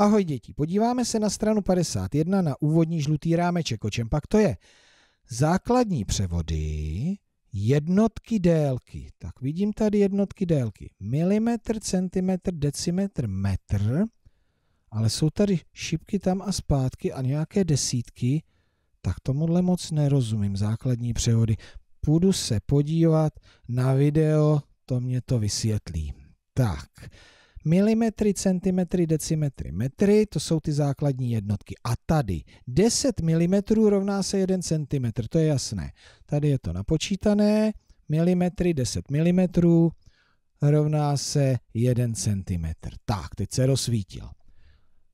Ahoj děti, podíváme se na stranu 51 na úvodní žlutý rámeček. O čem pak to je? Základní převody, jednotky délky. Tak vidím tady jednotky délky. Milimetr, centimetr, decimetr, metr. Ale jsou tady šipky tam a zpátky a nějaké desítky. Tak tomuhle moc nerozumím, základní převody. Půjdu se podívat na video, to mě to vysvětlí. Tak, Milimetry, centimetry, decimetry, metry, to jsou ty základní jednotky. A tady 10 mm rovná se 1 cm, to je jasné. Tady je to napočítané, milimetry, 10 mm rovná se 1 cm. Tak, teď se rozsvítil.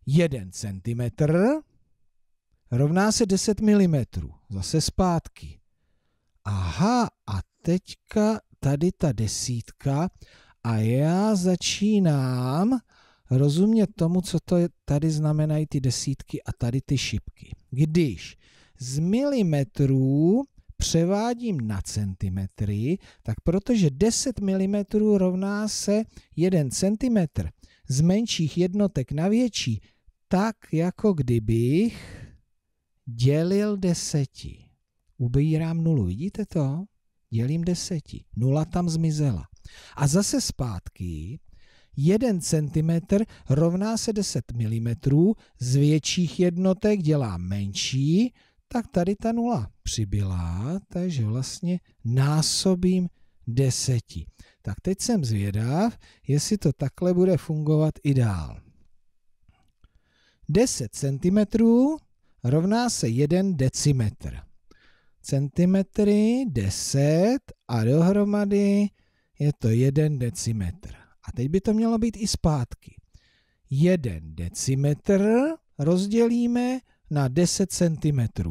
1 cm rovná se 10 mm. Zase zpátky. Aha, a teďka tady ta desítka a já začínám rozumět tomu, co to je, tady znamenají ty desítky a tady ty šipky. Když z milimetrů převádím na centimetry, tak protože 10 mm rovná se 1 cm z menších jednotek na větší, tak jako kdybych dělil deseti. Ubírám nulu, vidíte to? Dělím deseti. Nula tam zmizela. A zase zpátky 1 cm rovná se 10 mm, z větších jednotek dělá menší, tak tady ta nula přibyla, takže vlastně násobím deseti. Tak teď jsem zvědav, jestli to takhle bude fungovat i dál. 10 cm rovná se 1 decimetr. Centimetry 10 a dohromady je to 1 decimetr. A teď by to mělo být i zpátky. 1 decimetr rozdělíme na 10 cm.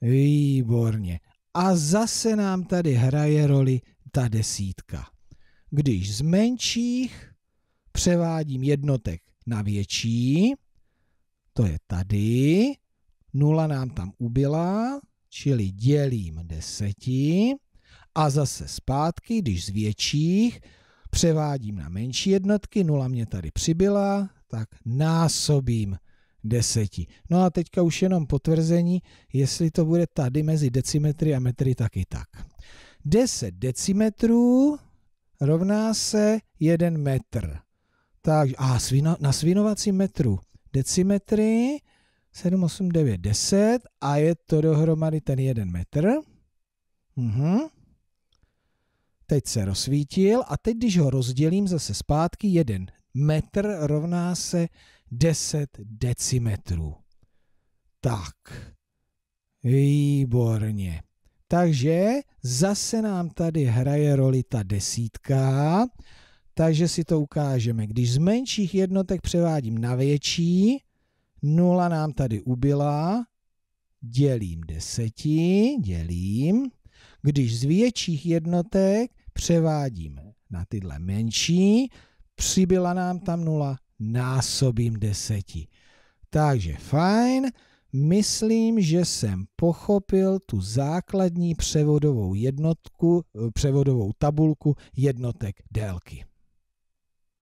Výborně. A zase nám tady hraje roli ta desítka. Když z menších převádím jednotek na větší, to je tady, nula nám tam ubyla, čili dělím deseti a zase zpátky, když z větších převádím na menší jednotky, nula mě tady přibyla, tak násobím deseti. No a teďka už jenom potvrzení, jestli to bude tady mezi decimetry a metry, taky tak. 10 decimetrů rovná se 1 metr. Tak, a svino, na svinovacím metru decimetry 7, 8, 9, 10 a je to dohromady ten 1 metr. Mhm. Teď se rozsvítil a teď, když ho rozdělím zase zpátky, jeden metr rovná se 10 decimetrů. Tak, výborně. Takže zase nám tady hraje roli ta desítka, takže si to ukážeme. Když z menších jednotek převádím na větší, nula nám tady ubyla, dělím deseti, dělím, když z větších jednotek převádíme na tyhle menší, přibyla nám tam nula, násobím deseti. Takže fajn, myslím, že jsem pochopil tu základní převodovou jednotku, eh, převodovou tabulku jednotek délky.